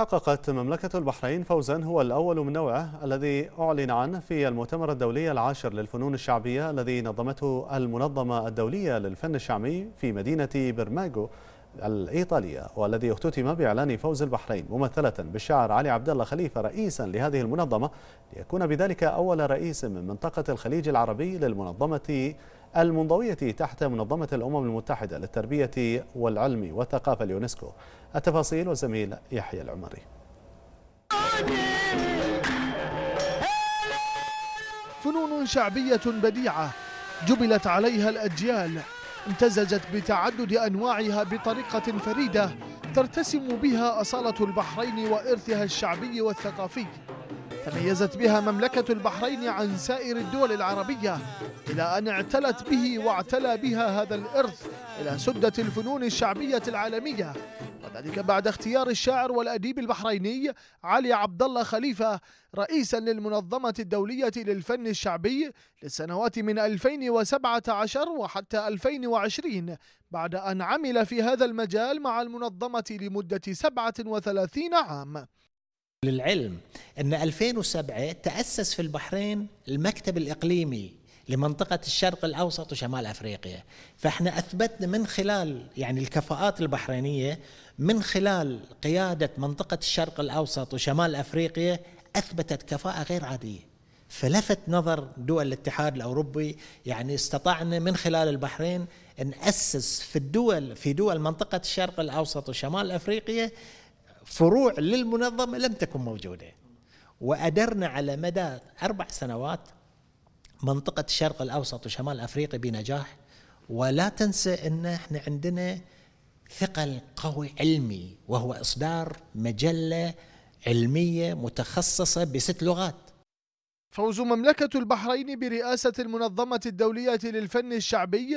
حققت مملكة البحرين فوزا هو الأول من نوعه الذي أعلن عنه في المؤتمر الدولي العاشر للفنون الشعبية الذي نظمته المنظمة الدولية للفن الشعبي في مدينة برماغو الإيطالية والذي اختتم بإعلان فوز البحرين ممثلة بالشاعر علي عبد الله خليفة رئيسا لهذه المنظمة ليكون بذلك أول رئيس من منطقة الخليج العربي للمنظمة المنضوية تحت منظمة الأمم المتحدة للتربية والعلم والثقافة اليونسكو التفاصيل والزميل يحيى العمري فنون شعبية بديعة جبلت عليها الأجيال امتزجت بتعدد أنواعها بطريقة فريدة ترتسم بها أصالة البحرين وإرثها الشعبي والثقافي تميزت بها مملكة البحرين عن سائر الدول العربية إلى أن اعتلت به واعتلى بها هذا الإرث إلى سدة الفنون الشعبية العالمية وذلك بعد اختيار الشاعر والأديب البحريني علي عبد الله خليفة رئيسا للمنظمة الدولية للفن الشعبي للسنوات من 2017 وحتى 2020 بعد أن عمل في هذا المجال مع المنظمة لمدة 37 عام للعلم أن 2007 تأسس في البحرين المكتب الإقليمي لمنطقة الشرق الأوسط وشمال أفريقيا فإحنا أثبتنا من خلال يعني الكفاءات البحرينية من خلال قيادة منطقة الشرق الأوسط وشمال أفريقيا أثبتت كفاءة غير عادية فلفت نظر دول الاتحاد الأوروبي يعني استطعنا من خلال البحرين نأسس في الدول في دول منطقة الشرق الأوسط وشمال أفريقيا فروع للمنظمة لم تكن موجودة وأدرنا على مدى أربع سنوات منطقة الشرق الأوسط وشمال أفريقيا بنجاح ولا تنسى أن احنا عندنا ثقل قوي علمي وهو إصدار مجلة علمية متخصصة بست لغات فوز مملكة البحرين برئاسة المنظمة الدولية للفن الشعبي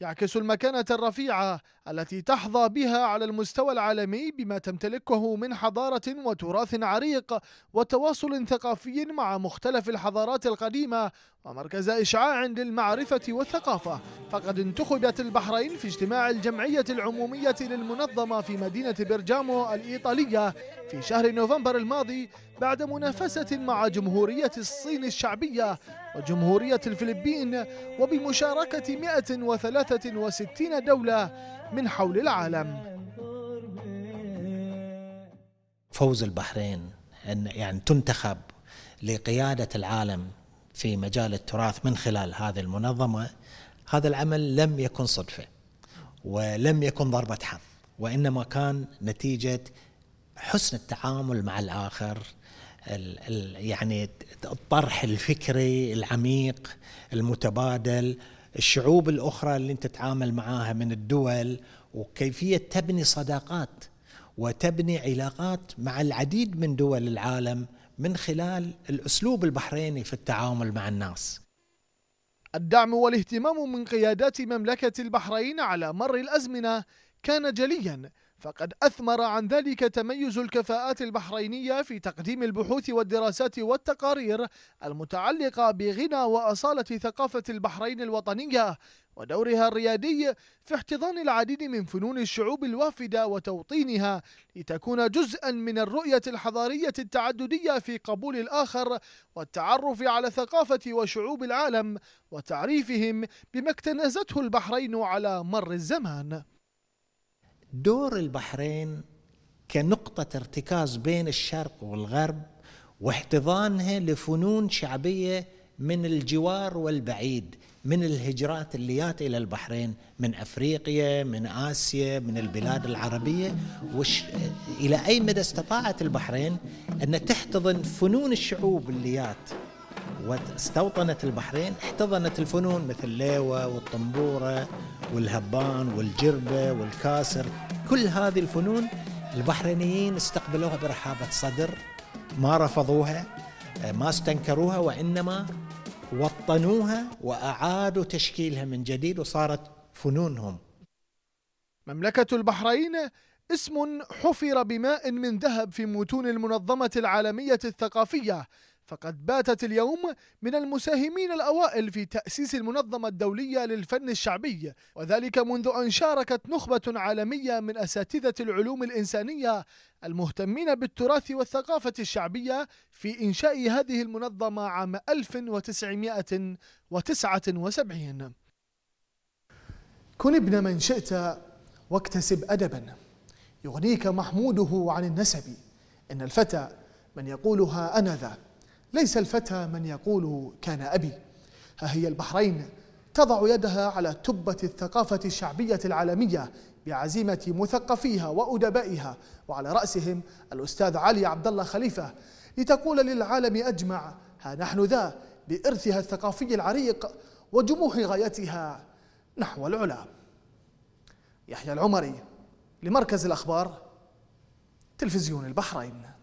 يعكس المكانة الرفيعة التي تحظى بها على المستوى العالمي بما تمتلكه من حضارة وتراث عريق وتواصل ثقافي مع مختلف الحضارات القديمة ومركز إشعاع للمعرفة والثقافة فقد انتخبت البحرين في اجتماع الجمعية العمومية للمنظمة في مدينة بيرجامو الإيطالية في شهر نوفمبر الماضي بعد منافسة مع جمهورية الصين الشعبية وجمهورية الفلبين وبمشاركة 163 دولة من حول العالم فوز البحرين أن يعني تنتخب لقيادة العالم في مجال التراث من خلال هذه المنظمة هذا العمل لم يكن صدفة ولم يكن ضربة حظ وإنما كان نتيجة حسن التعامل مع الآخر يعني الطرح الفكري العميق المتبادل الشعوب الأخرى اللي أنت تتعامل معاها من الدول وكيفية تبني صداقات وتبني علاقات مع العديد من دول العالم من خلال الأسلوب البحريني في التعامل مع الناس الدعم والاهتمام من قيادات مملكة البحرين على مر الأزمنة كان جلياً فقد أثمر عن ذلك تميز الكفاءات البحرينية في تقديم البحوث والدراسات والتقارير المتعلقة بغنى وأصالة ثقافة البحرين الوطنية ودورها الريادي في احتضان العديد من فنون الشعوب الوافدة وتوطينها لتكون جزءا من الرؤية الحضارية التعددية في قبول الآخر والتعرف على ثقافة وشعوب العالم وتعريفهم بما اكتنزته البحرين على مر الزمان دور البحرين كنقطة ارتكاز بين الشرق والغرب واحتضانها لفنون شعبية من الجوار والبعيد من الهجرات اللي جات إلى البحرين من أفريقيا من آسيا من البلاد العربية وش إلى أي مدى استطاعت البحرين أن تحتضن فنون الشعوب اللي جات واستوطنت البحرين احتضنت الفنون مثل الليوة والطنبورة والهبان والجربة والكاسر كل هذه الفنون البحرينيين استقبلوها برحابة صدر ما رفضوها ما استنكروها وإنما وطنوها وأعادوا تشكيلها من جديد وصارت فنونهم مملكة البحرين اسم حفر بماء من ذهب في متون المنظمة العالمية الثقافية فقد باتت اليوم من المساهمين الأوائل في تأسيس المنظمة الدولية للفن الشعبي وذلك منذ أن شاركت نخبة عالمية من أساتذة العلوم الإنسانية المهتمين بالتراث والثقافة الشعبية في إنشاء هذه المنظمة عام 1979 كن ابن من شئت واكتسب أدبا يغنيك محموده عن النسب إن الفتى من يقولها أنا ذا ليس الفتى من يقول كان أبي ها هي البحرين تضع يدها على تبة الثقافة الشعبية العالمية بعزيمة مثقفيها وأدبائها وعلى رأسهم الأستاذ علي عبد الله خليفة لتقول للعالم أجمع ها نحن ذا بإرثها الثقافي العريق وجموح غايتها نحو العلا يحيى العمري لمركز الأخبار تلفزيون البحرين